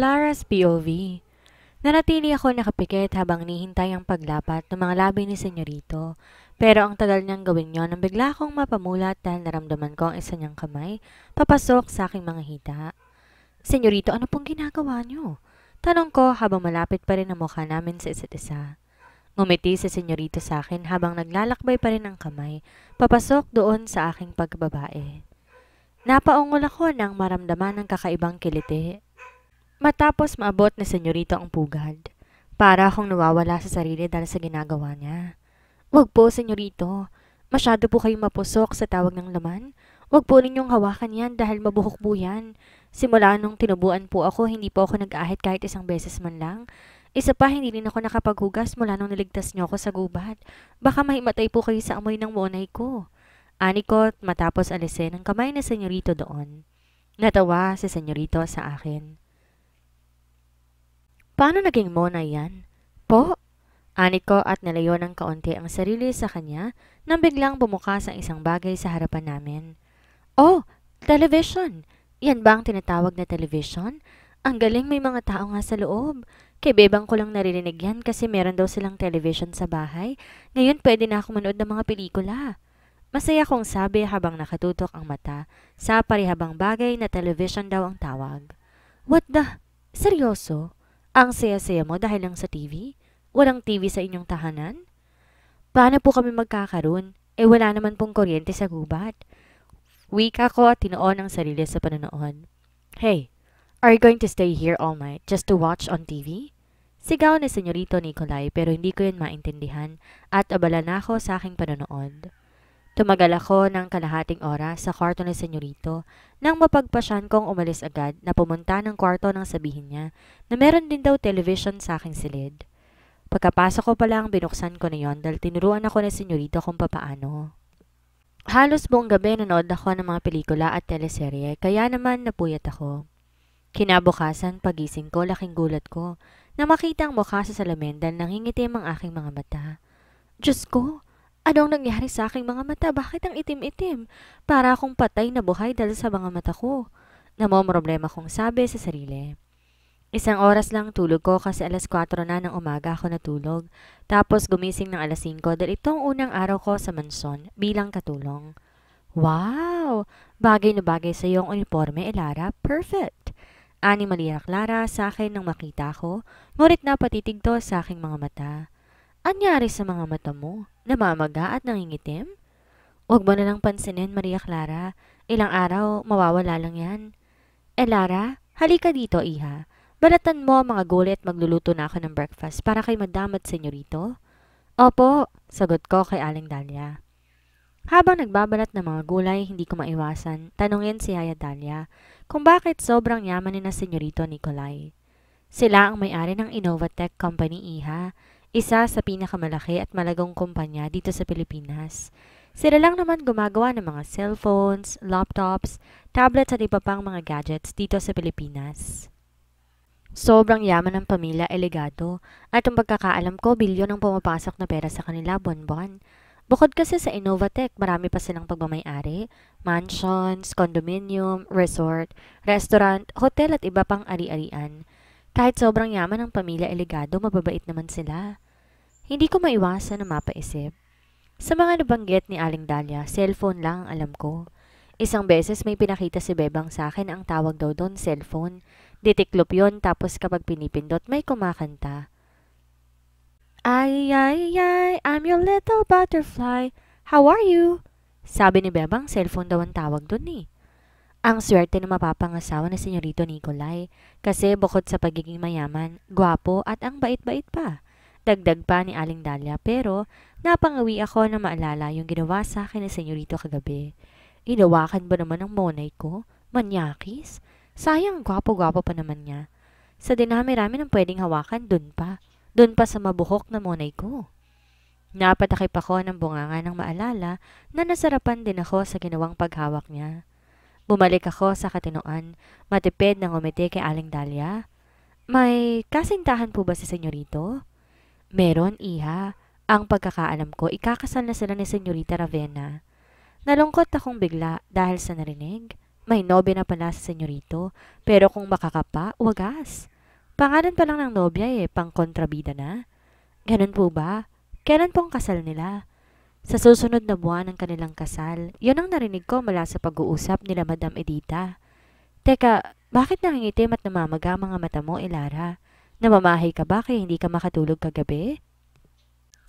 Lara's POV. Nanatili ako nakapikit habang nihintay ang paglapat ng mga labi ni senyorito. Pero ang tagal niyang gawin yon nang bigla akong mapamulat dahil naramdaman ko ang isa niyang kamay papasok sa aking mga hita. Senyorito, ano pong ginagawa niyo? Tanong ko habang malapit pa rin ang mukha namin sa isa't isa. Ngumiti si senyorito sa akin habang naglalakbay pa rin ang kamay papasok doon sa aking pagbabae. Napaungol ako nang maramdaman ng kakaibang kiliti Matapos maabot na senyorita ang pugad, para akong nawawala sa sarili dahil sa ginagawa niya. Huwag po, senyorito. Masyado po kayong mapusok sa tawag ng laman. Huwag po ninyong hawakan yan dahil mabuhok po yan. Simula nung tinubuan po ako, hindi po ako nag-ahit kahit isang beses man lang. Isa pa, hindi rin ako nakapaghugas mula nung niligtas niyo ako sa gubat. Baka mahimatay po kayo sa amoy ng monay ko. Anikot matapos alisin ang kamay na senyorito doon. Natawa si senyorito sa akin. Paano naging mona yan? Po? Anit ko at nilayo ng kaunti ang sarili sa kanya nang biglang bumukas ang isang bagay sa harapan namin. Oh, television! Yan ba ang tinatawag na television? Ang galing may mga tao nga sa loob. Kay Bebang ko lang naririnig yan kasi meron daw silang television sa bahay. Ngayon pwede na ako manood ng mga pelikula. Masaya kong sabi habang nakatutok ang mata sa parihabang bagay na television daw ang tawag. What the? Seryoso? Ang saya-saya mo dahil lang sa TV? Walang TV sa inyong tahanan? Paano po kami magkakaroon? Eh wala naman pong kuryente sa gubat. Wika ko at tinoon ang sarili sa panonood. Hey, are you going to stay here all night just to watch on TV? Sigaw ni senyorito Nicolai pero hindi ko yun maintindihan at abala na ako sa aking panonood. Tumagal ako ng kalahating oras sa kwarto ni senyorito nang mapagpasyan kong umalis agad na pumunta ng kwarto nang sabihin niya na meron din daw television sa aking silid. Pagkapasok ko pala ang binuksan ko na yon dahil tinuruan ako ni senyorito kung papaano. Halos buong gabi nanood ako ng mga pelikula at teleserye kaya naman napuyat ako. Kinabukasan pagising ko laking gulat ko na makita ang mukha sa salamin dahil nangingitim ang aking mga mata. Diyos ko! Anong nangyari sa aking mga mata? Bakit ang itim-itim? Para akong patay na buhay dahil sa mga mata ko. Namomroblema kong sabi sa sarili. Isang oras lang tulog ko kasi alas 4 na ng umaga ako natulog. Tapos gumising ng alas 5 dahil itong unang araw ko sa mansyon bilang katulong. Wow! Bagay na bagay sa iyong uniforme, Elara. Perfect! Ani malirak Clara sa akin nang makita ko, ngunit na patitigto sa aking mga mata. Anyari sa mga mata mo? Namamaga at nangingitim? Huwag mo na lang pansinin, Maria Clara. Ilang araw, mawawala lang yan. Eh, Lara, halika dito, iha. Balatan mo mga gulay at magluluto na ako ng breakfast para kay madam at senyorito. Opo, sagot ko kay Aling Dalia. Habang nagbabalat ng mga gulay, hindi ko maiwasan, tanungin si Yaya Dalia kung bakit sobrang yaman ni na senyorito Nicolay. Sila ang may-ari ng Innovatech Company Iha isa sa pinakamalaki at malagong kumpanya dito sa Pilipinas. Sila lang naman gumagawa ng mga cellphones, laptops, tablets at iba pang mga gadgets dito sa Pilipinas. Sobrang yaman ng pamilya Elegado at ang pagkakaalam ko bilyon ang pumapasok na pera sa kanila buwan-buwan. Bukod kasi sa Innovatech, marami pa silang pagmamayari, mansions, condominium, resort, restaurant, hotel at iba pang ari-arian. Kahit sobrang yaman ng pamilya Elegado, mababait naman sila. Hindi ko maiwasan na mapaisip. Sa mga nabanggit ni Aling Dalia, cellphone lang ang alam ko. Isang beses may pinakita si Bebang sa akin ang tawag daw doon cellphone. Ditiklop yon tapos kapag pinipindot may kumakanta. Ay, ay, ay, I'm your little butterfly. How are you? Sabi ni Bebang, cellphone daw ang tawag doon eh. Ang swerte ng mapapangasawa na senyorito Nicolay kasi bukod sa pagiging mayaman, gwapo at ang bait-bait pa. Dagdag pa ni Aling Dalia pero napangawi ako na maalala yung ginawa sa akin ng senyorito kagabi. Inawakan ba naman ang monay ko? Manyakis? Sayang gwapo-gwapo pa naman niya. Sa dinami-rami ng pwedeng hawakan, dun pa. Dun pa sa mabuhok na monay ko. Napatakip ako ng bunganga ng maalala na nasarapan din ako sa ginawang paghawak niya. Bumalik ako sa katinoan, matipid ng umiti kay Aling Dalia. May kasintahan po ba si senyorito? Meron, iha. Ang pagkakaalam ko, ikakasal na sila ni senyorita Ravena. Nalungkot akong bigla dahil sa narinig. May nobe na pala si senyorito, pero kung makakapa, wagas. Pangalan pa lang ng nobya eh, pang kontrabida na. Ganun po ba? Kailan pong kasal nila? Sa susunod na buwan ng kanilang kasal, yun ang narinig ko mula sa pag-uusap nila Madam Edita. Teka, bakit nangingitim at namamaga mga mata mo, Ilara? Namamahay ka ba kaya hindi ka makatulog kagabi?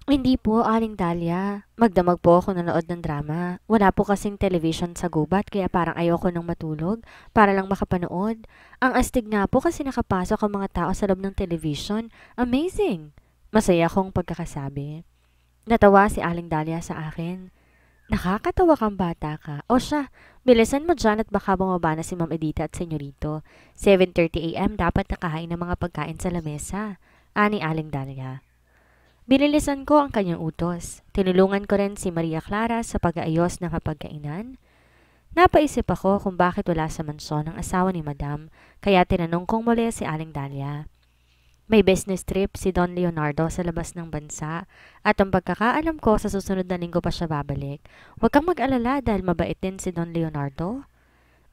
Hindi po, Aling Dalia. Magdamag po ako nanood ng drama. Wala po kasing television sa gubat kaya parang ayoko nang matulog para lang makapanood. Ang astig nga po kasi nakapasok ang mga tao sa loob ng television. Amazing! Masaya akong pagkakasabi. Natawa si Aling Dalia sa akin. Nakakatawa kang bata ka. O siya, bilisan mo dyan at baka bumaba na si Ma'am Edita at Senyorito. 7.30am dapat nakahain ng mga pagkain sa lamesa. Ani Aling Dalia. Binilisan ko ang kanyang utos. Tinulungan ko rin si Maria Clara sa pag-aayos ng kapagkainan. Napaisip ako kung bakit wala sa manso ang asawa ni Madam, kaya tinanong kong muli si Aling Dalia. May business trip si Don Leonardo sa labas ng bansa at ang pagkakaalam ko sa susunod na linggo pa siya babalik. Huwag kang mag-alala dahil mabait din si Don Leonardo.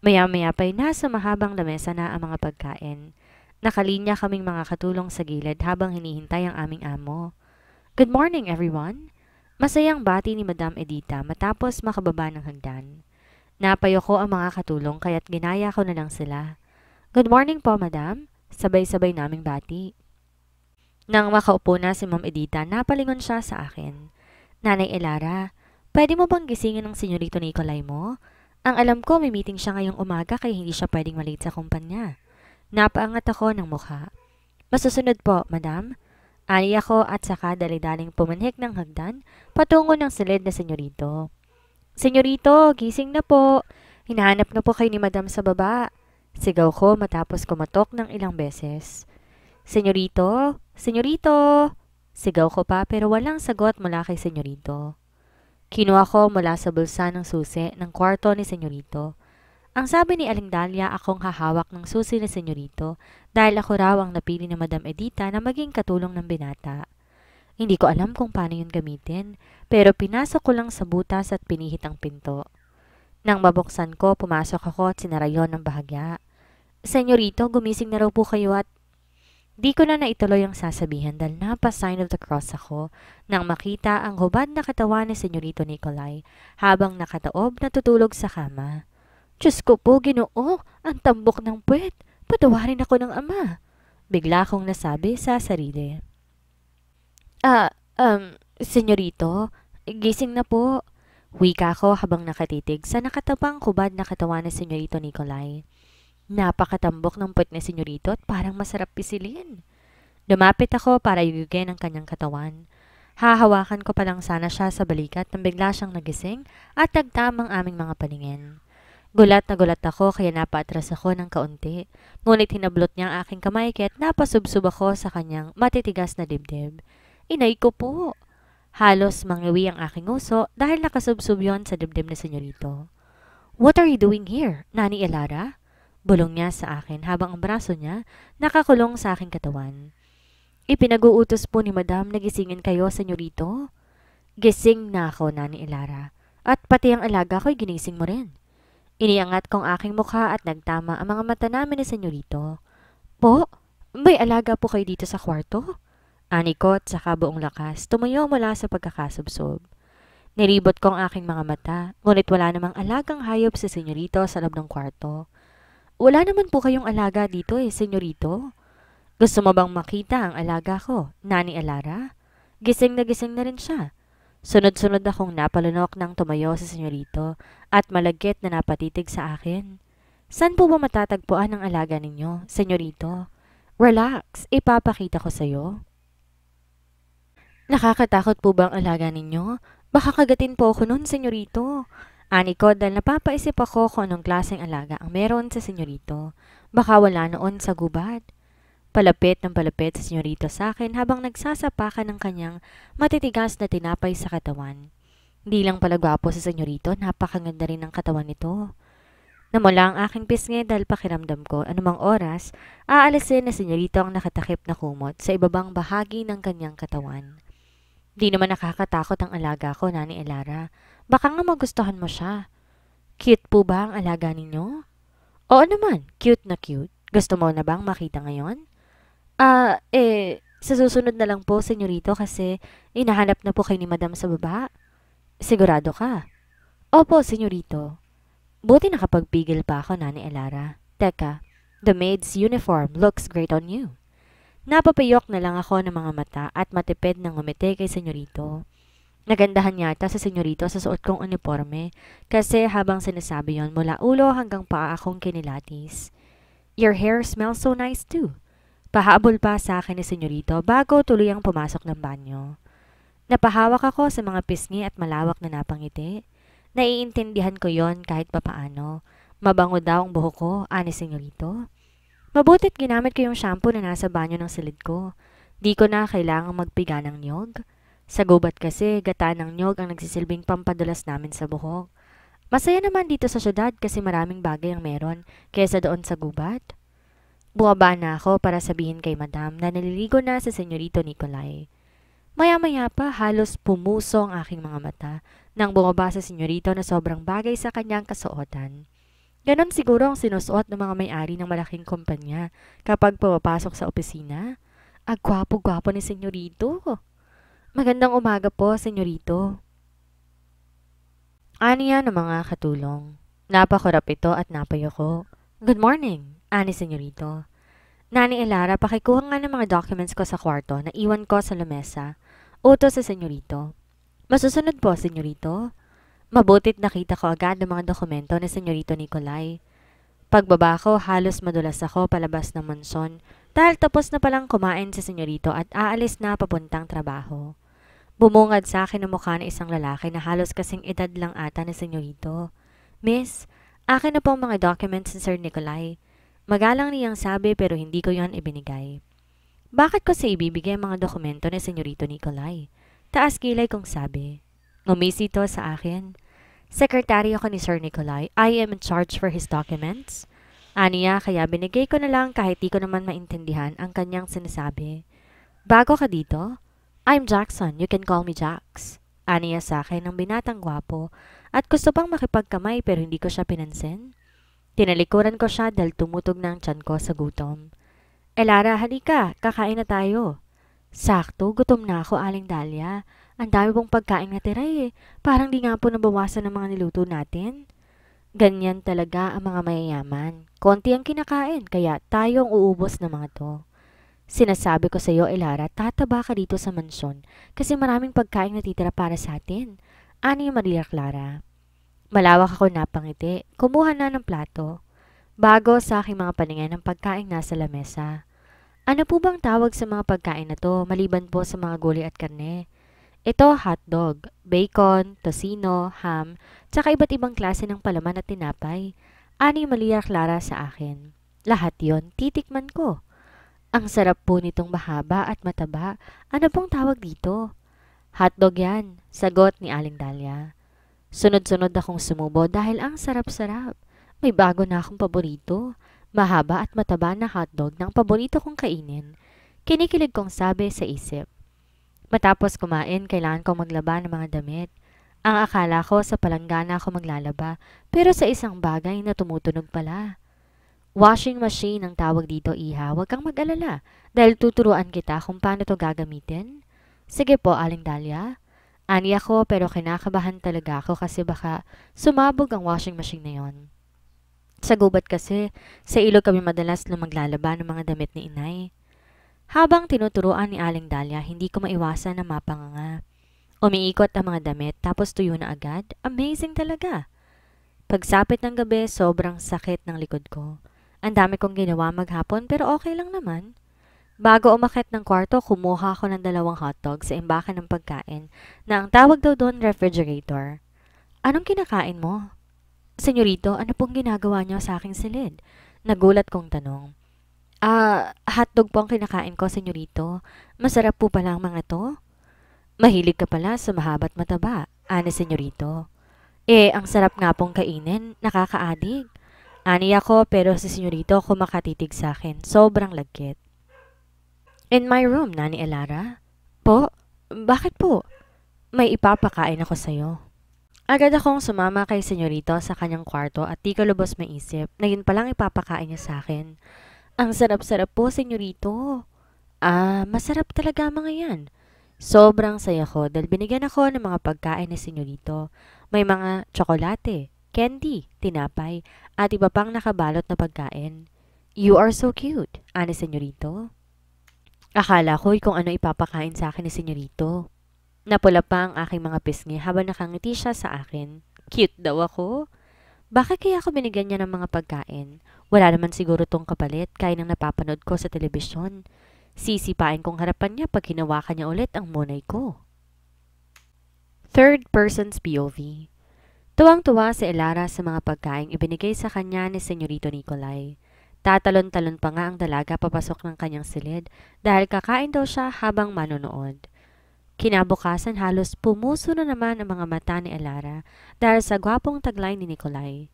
Maya-maya pa'y nasa mahabang lamesa na ang mga pagkain. Nakalinya kaming mga katulong sa gilid habang hinihintay ang aming amo. Good morning everyone! Masayang bati ni Madam Edita matapos makababa ng hagdan. Napayo ko ang mga katulong kaya't ginaya ko na lang sila. Good morning po, madam. Sabay-sabay naming bati. Nang makaupo na si Ma'am Edita, napalingon siya sa akin. Nanay Elara, pwede mo bang gisingin ang senyorito Nicolay mo? Ang alam ko may meeting siya ngayong umaga kaya hindi siya pwedeng malate sa kumpanya. Napaangat ako ng mukha. Masusunod po, madam. Ani ako at saka dalidaling pumanhik ng hagdan patungo ng silid na senyorito. Senyorito, gising na po. Hinahanap na po kayo ni madam sa baba. Sigaw ko matapos kumatok ng ilang beses. Senyorito, Senyorito! Sigaw ko pa pero walang sagot mula kay senyorito. Kinuha ko mula sa bulsa ng susi ng kwarto ni senyorito. Ang sabi ni Aling Dalia akong hahawak ng susi ni senyorito dahil ako raw ang napili ni Madam Edita na maging katulong ng binata. Hindi ko alam kung paano yun gamitin pero pinasok ko lang sa butas at pinihit ang pinto. Nang mabuksan ko, pumasok ako at sinarayon ng bahagya. Senyorito, gumising na raw po kayo at Di ko na naituloy ang sasabihan dahil napasign of the cross ako nang makita ang hubad na katawan ni Senyorito Nicolay habang nakataob na tutulog sa kama. Diyos ko po, ginoo, ang tambok ng puwet. Patawarin ako ng ama. Bigla kong nasabi sa sarili. Ah, um, senyorito, gising na po. Wika ko habang nakatitig sa nakatapang hubad na katawan ni senyorito Nicolay. Napakatambok ng puwet na senyorito at parang masarap pisilin. Dumapit ako para yugugin ang kanyang katawan. Hahawakan ko pa lang sana siya sa balikat nang bigla siyang nagising at tagtamang aming mga paningin. Gulat na gulat ako kaya napaatras ako ng kaunti. Ngunit hinablot niya ang aking kamay kaya't napasubsob ako sa kanyang matitigas na dibdib. Inay ko po! Halos mangiwi ang aking uso dahil nakasubsob yon sa dibdib na senyorito. What are you doing here, Nani Elara? Bulong niya sa akin habang ang braso niya nakakulong sa aking katawan. Ipinag-uutos po ni Madam na gisingin kayo, senyorito. Gising na ako, Nani Ilara. At pati ang alaga ko'y ginising mo rin. Iniangat kong aking mukha at nagtama ang mga mata namin ni senyorito. Po, may alaga po kayo dito sa kwarto? Anikot sa kabuong lakas, tumuyo mula sa pagkakasubsob. Niribot kong aking mga mata, ngunit wala namang alagang hayop sa senyorito sa loob ng kwarto. Wala naman po kayong alaga dito eh, senyorito. Gusto mo bang makita ang alaga ko, Nani Alara? Gising na gising na rin siya. Sunod-sunod akong napalunok ng tumayo sa senyorito at malagkit na napatitig sa akin. San po ba matatagpuan ang alaga ninyo, senyorito? Relax, ipapakita ko sa'yo. Nakakatakot po ba ang alaga ninyo? Baka kagatin po ako nun, senyorito. Ani ko dahil napapaisip ako kung anong klaseng alaga ang meron sa senyorito. Baka wala noon sa gubat. Palapit ng palapit sa senyorito sa akin habang nagsasapaka ng kanyang matitigas na tinapay sa katawan. Hindi lang pala gwapo sa senyorito, napakaganda rin ang katawan nito. Namula ang aking pisngi dahil pakiramdam ko anumang oras, aalisin na senyorito ang nakatakip na kumot sa ibabang bahagi ng kanyang katawan. Hindi naman nakakatakot ang alaga ko, Nani Elara. Baka nga magustuhan mo siya. Cute po ba ang alaga ninyo? Oo naman, cute na cute. Gusto mo na bang makita ngayon? Ah, uh, eh, sa susunod na lang po, senyorito, kasi inahanap na po kay ni madam sa baba. Sigurado ka? Opo, senyorito. Buti nakapagpigil pa ako, Nani Elara. Teka, the maid's uniform looks great on you. Napapayok na lang ako ng mga mata at matipid ng umiti kay senyorito. Nagandahan yata sa senyorito sa suot kong uniforme kasi habang sinasabi yon mula ulo hanggang paa akong kinilatis. Your hair smells so nice too. Pahabol pa sa akin ni senyorito bago tuloy ang pumasok ng banyo. Napahawak ako sa mga pisngi at malawak na napangiti. Naiintindihan ko yon kahit papaano. Mabango daw ang buhok ko, ani ah, senyorito. Mabuti't ginamit ko yung shampoo na nasa banyo ng silid ko. Di ko na kailangang magpiga ng niyog. Sa gubat kasi, gata ng nyog ang nagsisilbing pampadulas namin sa buhok. Masaya naman dito sa syudad kasi maraming bagay ang meron kaysa doon sa gubat. Buwaba na ako para sabihin kay madam na naliligo na si senyorito Nicolay. Maya-maya pa halos pumuso ang aking mga mata nang bumaba sa senyorito na sobrang bagay sa kanyang kasuotan. Ganon siguro ang sinusuot ng mga may-ari ng malaking kumpanya kapag papasok sa opisina. Agwapo-gwapo ni senyorito. Magandang umaga po, senyorito. Aniya ng mga katulong. Napakurap ito at napayoko. Good morning, ani senyorito. Nani Elara, pakikuha nga ng mga documents ko sa kwarto na iwan ko sa lamesa. Uto sa senyorito. Masusunod po, senyorito. Mabutit nakita ko agad ang mga dokumento ni senyorito Nicolay. Pagbaba ko, halos madulas ako palabas ng mansyon dahil tapos na palang kumain sa senyorito at aalis na papuntang trabaho. Bumungad sa akin ang mukha ng isang lalaki na halos kasing edad lang ata na senyorito. Miss, akin na pong mga documents ni Sir Nikolai. Magalang niyang sabi pero hindi ko yon ibinigay. Bakit ko sa ibibigay ang mga dokumento ni Senyorito Nikolai? Taas kilay kong sabi. Ngumisi ito sa akin. Sekretaryo ko ni Sir Nikolai, I am in charge for his documents. Aniya, kaya binigay ko na lang kahit di ko naman maintindihan ang kanyang sinasabi. Bago ka dito? I'm Jackson. You can call me Jax. Aniya sa akin ng binatang gwapo at gusto pang makipagkamay pero hindi ko siya pinansin. Tinalikuran ko siya dahil tumutog ng tiyan ko sa gutom. Elara, eh, halika. Kakain na tayo. Sakto, gutom na ako, Aling Dahlia. Ang dami pong pagkain na tira eh. Parang di nga po nabawasan ng mga niluto natin. Ganyan talaga ang mga mayayaman. Konti ang kinakain, kaya tayo ang uubos ng mga to. Sinasabi ko sa iyo, Elara, tataba ka dito sa mansyon kasi maraming pagkain natitira para sa atin. Ano yung Maria Clara? Malawak ako napangiti. Kumuha na ng plato. Bago sa aking mga paningin ang pagkain nasa lamesa. Ano po bang tawag sa mga pagkain na to maliban po sa mga gulay at karne? Ito, hotdog, bacon, tocino, ham, tsaka iba't ibang klase ng palaman at tinapay. Ani Malia Clara sa akin. Lahat yon titikman ko. Ang sarap po nitong mahaba at mataba. Ano pong tawag dito? Hotdog yan, sagot ni Aling Dalia. Sunod-sunod akong sumubo dahil ang sarap-sarap. May bago na akong paborito. Mahaba at mataba na hotdog ng paborito kong kainin. Kinikilig kong sabi sa isip. Matapos kumain, kailangan ko maglaba ng mga damit. Ang akala ko sa palanggana ako maglalaba, pero sa isang bagay na tumutunog pala. Washing machine ang tawag dito, Iha. Huwag kang mag-alala dahil tuturuan kita kung paano to gagamitin. Sige po, Aling Dahlia. Ani ako pero kinakabahan talaga ako kasi baka sumabog ang washing machine na yon. Sa gubat kasi, sa ilog kami madalas na maglalaba ng mga damit ni inay. Habang tinuturoan ni Aling Dalia, hindi ko maiwasan na mapanganga. Umiikot ang mga damit tapos tuyo na agad. Amazing talaga! Pagsapit ng gabi, sobrang sakit ng likod ko. Ang dami kong ginawa maghapon pero okay lang naman. Bago umakit ng kwarto, kumuha ako ng dalawang hotdog sa imbakan ng pagkain na ang tawag daw doon refrigerator. Anong kinakain mo? Senyorito, ano pong ginagawa niyo sa aking silid? Nagulat kong tanong. Ah, uh, hotdog po ang kinakain ko, senyorito. Masarap po pala ang mga to. Mahilig ka pala sa mahaba't mataba, ani ah, senyorito. Eh, ang sarap nga pong kainin, nakakaadig. Ani ako pero si senyorito kumakatitig sa akin, sobrang lagkit. In my room, Nani Elara. Po? Bakit po? May ipapakain ako sa'yo. Agad akong sumama kay senyorito sa kanyang kwarto at di ko lubos maisip na yun palang ipapakain niya sa akin. Ang sarap-sarap po, senyorito. Ah, masarap talaga mga yan. Sobrang saya ko dahil binigyan ako ng mga pagkain ni senyorito. May mga tsokolate, candy, tinapay, at iba pang nakabalot na pagkain. You are so cute, ani senyorito. Akala ko kung ano ipapakain sa akin ni senyorito. Napula pa ang aking mga pisngi habang nakangiti siya sa akin. Cute daw ako. Bakit kaya ako binigyan niya ng mga pagkain? Wala naman siguro tong kapalit, kaya nang napapanood ko sa telebisyon. Sisipain kong harapan niya pag hinawakan niya ulit ang monay ko. Third Person's POV Tuwang-tuwa si Elara sa mga pagkain ibinigay sa kanya ni Senyorito Nicolay. Tatalon-talon pa nga ang dalaga papasok ng kanyang silid dahil kakain daw siya habang manonood. Kinabukasan halos pumuso na naman ang mga mata ni Elara dahil sa gwapong taglay ni Nikolay.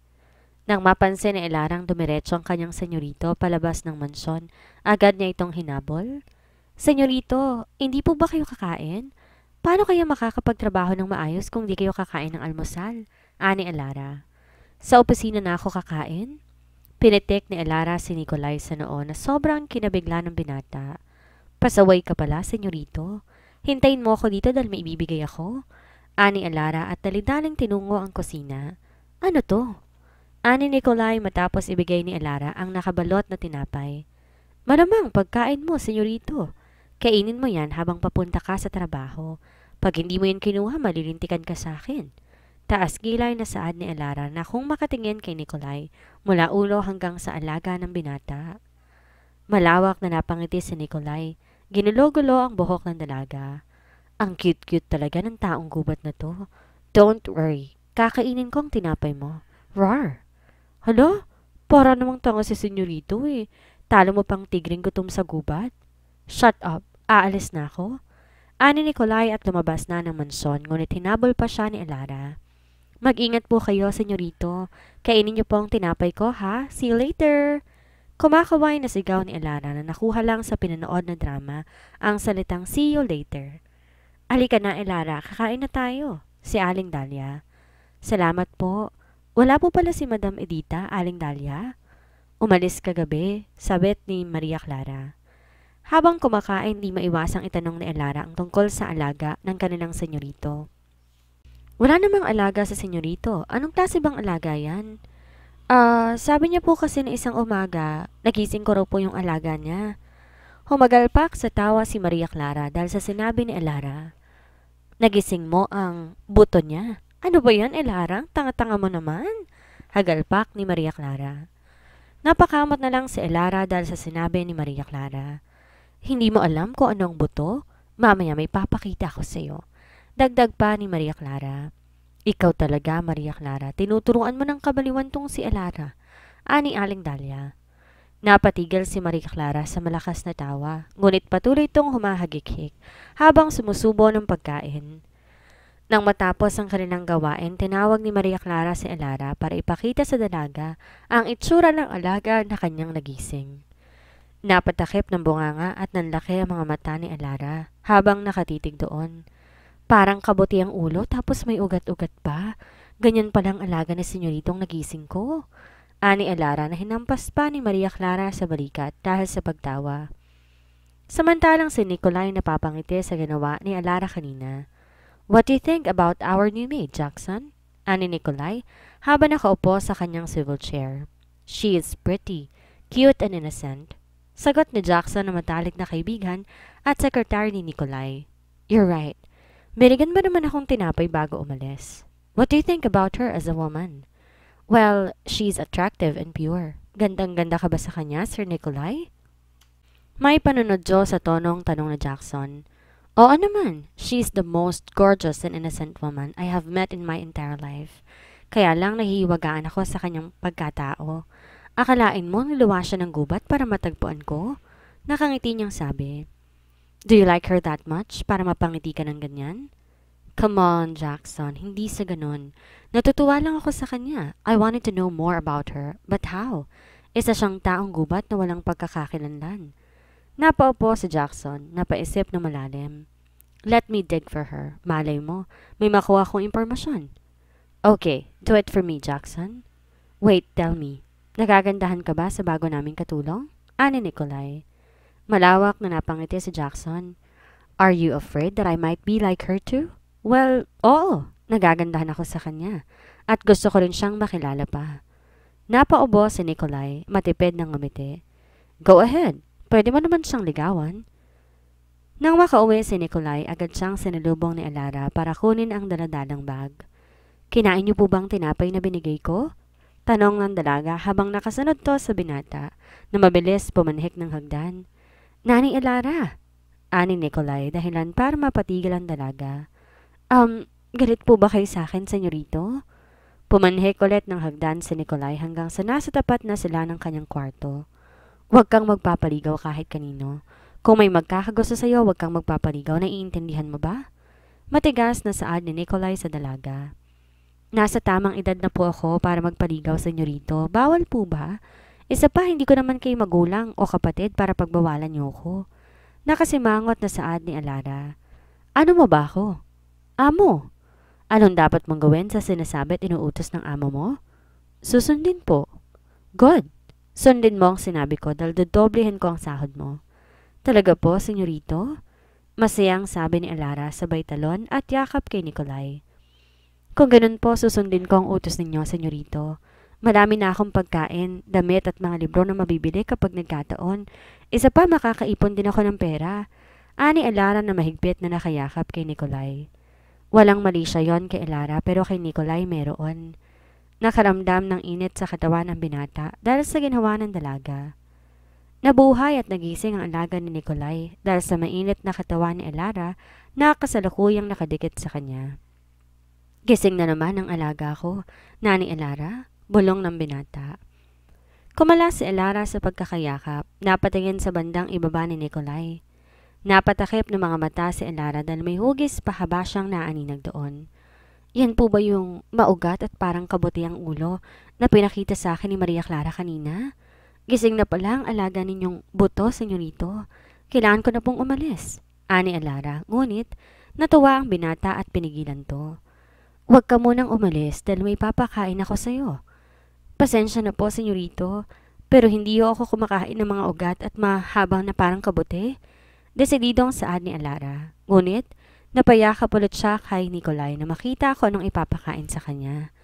Nang mapansin ni Elara ang dumiretso ang kanyang senyorito palabas ng mansyon, agad niya itong hinabol. Senyorito, hindi po ba kayo kakain? Paano kayo makakapagtrabaho ng maayos kung di kayo kakain ng almusal? Ani Elara. Sa opisina na ako kakain? Pinitik ni Elara si Nikolay sa noon na sobrang kinabigla ng binata. Pasaway ka pala, senyorito. Hintayin mo ako dito dahil may ibibigay ako. Ani Alara at dalidaling tinungo ang kusina. Ano to? Ani Nikolai matapos ibigay ni Alara ang nakabalot na tinapay. Malamang pagkain mo, senyorito. Kainin mo yan habang papunta ka sa trabaho. Pag hindi mo yan kinuha, malilintikan ka sa akin. Taas gilay na saad ni Alara na kung makatingin kay Nikolai mula ulo hanggang sa alaga ng binata. Malawak na napangiti si Nikolai Ginulo-gulo ang buhok ng dalaga. Ang cute-cute talaga ng taong gubat na to. Don't worry, kakainin ko ang tinapay mo. Roar! Hala, para namang tanga si senyorito eh. Talo mo pang tigring gutom sa gubat. Shut up, aalis na ako. Ani ni Kolay at lumabas na ng mansyon, ngunit hinabol pa siya ni Elara. Mag-ingat po kayo, senyorito. Kainin niyo po ang tinapay ko, ha? See you later! Kumakaway na sigaw ni Elara na nakuha lang sa pinanood na drama ang salitang see you later. Halika na Elara, kakain na tayo, si Aling Dalia. Salamat po. Wala po pala si Madam Edita, Aling Dalia. Umalis kagabi, sabit ni Maria Clara. Habang kumakain, di maiwasang itanong ni Elara ang tungkol sa alaga ng kanilang senyorito. Wala namang alaga sa senyorito. Anong klase bang alaga yan? Ah, uh, sabi niya po kasi na isang umaga, nagising ko raw po yung alaga niya. Humagalpak sa tawa si Maria Clara dahil sa sinabi ni Elara. Nagising mo ang buto niya. Ano ba yan, Elara? Tanga-tanga mo naman. Hagalpak ni Maria Clara. Napakamot na lang si Elara dahil sa sinabi ni Maria Clara. Hindi mo alam kung anong buto? Mamaya may papakita ako sa iyo. Dagdag pa ni Maria Clara. Ikaw talaga, Maria Clara. Tinuturuan mo ng kabaliwan tong si Alara. Ani ah, Aling Dalia. Napatigil si Maria Clara sa malakas na tawa, ngunit patuloy itong humahagikik habang sumusubo ng pagkain. Nang matapos ang kanilang gawain, tinawag ni Maria Clara si Alara para ipakita sa dalaga ang itsura ng alaga na kanyang nagising. Napatakip ng bunganga at nanlaki ang mga mata ni Alara habang nakatitig doon. Parang kabuti ang ulo tapos may ugat-ugat pa. Ganyan pa lang alaga na senyoritong nagising ko. Ani Alara na hinampas pa ni Maria Clara sa balikat dahil sa pagtawa. Samantalang si Nicolai napapangiti sa ginawa ni Alara kanina. What do you think about our new maid, Jackson? Ani Nicolai habang nakaupo sa kanyang civil chair. She is pretty, cute and innocent. Sagot ni Jackson na matalik na kaibigan at sekretary ni Nicolai. You're right. Binigan ba naman akong tinapay bago umalis? What do you think about her as a woman? Well, she's attractive and pure. Gandang-ganda ka ba sa kanya, Sir Nikolai? May panunod Jo sa tonong tanong na Jackson. Oo naman, she's the most gorgeous and innocent woman I have met in my entire life. Kaya lang nahihiwagaan ako sa kanyang pagkatao. Akalain mo niluwa siya ng gubat para matagpuan ko? Nakangiti niyang sabi. Do you like her that much para mapangiti ka ng ganyan? Come on, Jackson, hindi sa ganun. Natutuwa lang ako sa kanya. I wanted to know more about her. But how? Isa siyang taong gubat na walang pagkakakilanlan. Napaupo si Jackson, napaisip na malalim. Let me dig for her. Malay mo, may makuha akong impormasyon. Okay, do it for me, Jackson. Wait, tell me. Nagagandahan ka ba sa bago naming katulong? Ani Nikolai. Malawak na napangiti si Jackson. Are you afraid that I might be like her too? Well, oo. Nagagandahan ako sa kanya. At gusto ko rin siyang makilala pa. Napaubo si Nikolai, matipid ng ngumiti. Go ahead. Pwede mo naman siyang ligawan. Nang makauwi si Nikolai, agad siyang sinalubong ni Alara para kunin ang daladalang bag. Kinain niyo po bang tinapay na binigay ko? Tanong ng dalaga habang nakasunod to sa binata na mabilis pumanhik ng hagdan. Nani Elara, ani Nikolay dahilan para mapatigil ang dalaga. Um, galit po ba kayo sa akin, senyorito? Pumanhik ulit ng hagdan si Nikolai hanggang sa nasa tapat na sila ng kanyang kwarto. Huwag kang magpapaligaw kahit kanino. Kung may magkakagusto sa'yo, huwag kang magpapaligaw. Naiintindihan mo ba? Matigas na saad ni Nikolai sa dalaga. Nasa tamang edad na po ako para magpaligaw, senyorito. Bawal po ba? Isa pa, hindi ko naman kayo magulang o kapatid para pagbawalan niyo ko. Nakasimangot na saad ni Alara. Ano mo ba ako? Amo. Anong dapat mong gawin sa sinasabi at inuutos ng amo mo? Susundin po. God, Sundin mo ang sinabi ko dahil dodoblihin ko ang sahod mo. Talaga po, senyorito? Masayang sabi ni Alara sa baytalon at yakap kay Nikolay. Kung ganun po, susundin ko ang utos ninyo, senyorito. Marami na akong pagkain, damit at mga libro na mabibili kapag nagkataon. Isa pa makakaipon din ako ng pera. Ani Elara na mahigpit na nakayakap kay Nikolai. Walang mali siya yon kay Elara pero kay Nikolai meron. Nakaramdam ng init sa katawan ng binata dahil sa ginawa ng dalaga. Nabuhay at nagising ang alaga ni Nikolai dahil sa mainit na katawan ni Elara na kasalukuyang nakadikit sa kanya. Gising na naman ang alaga ko, Nani Elara bulong ng binata. Kumala si Elara sa pagkakayakap, napatingin sa bandang ibaba ni Nikolai. Napatakip ng mga mata si Elara dahil may hugis pahaba siyang naaninag doon. Yan po ba yung maugat at parang kabuti ang ulo na pinakita sa akin ni Maria Clara kanina? Gising na pala ang alaga ninyong buto, senyorito. Kailangan ko na pong umalis. Ani Elara. ngunit natuwa ang binata at pinigilan to. Huwag ka munang umalis dahil may papakain ako sa'yo. Pasensya na po, senyorito, pero hindi ako kumakain ng mga ugat at mahabang na parang kabote. Desidido ang saad ni Alara. Ngunit, napayakap ulit siya kay Nikolay na makita ko anong ipapakain sa kanya.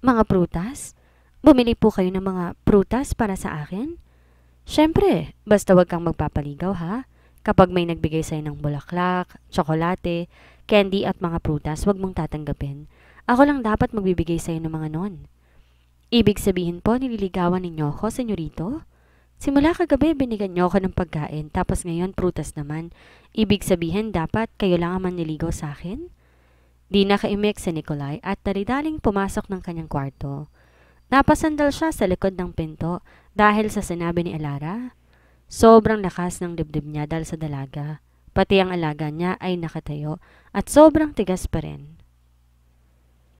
Mga prutas? Bumili po kayo ng mga prutas para sa akin? Siyempre, basta wag kang magpapaligaw ha. Kapag may nagbigay sa'yo ng bulaklak, tsokolate, candy at mga prutas, wag mong tatanggapin. Ako lang dapat magbibigay sa'yo ng mga non. Ibig sabihin po, nililigawan ninyo ako, senyorito? Simula kagabi, binigyan niyo ako ng pagkain, tapos ngayon prutas naman. Ibig sabihin, dapat kayo lang ang manliligaw sa akin? Di nakaimik si Nikolai at dalidaling pumasok ng kanyang kwarto. Napasandal siya sa likod ng pinto dahil sa sinabi ni Alara. Sobrang lakas ng dibdib niya dahil sa dalaga. Pati ang alaga niya ay nakatayo at sobrang tigas pa rin.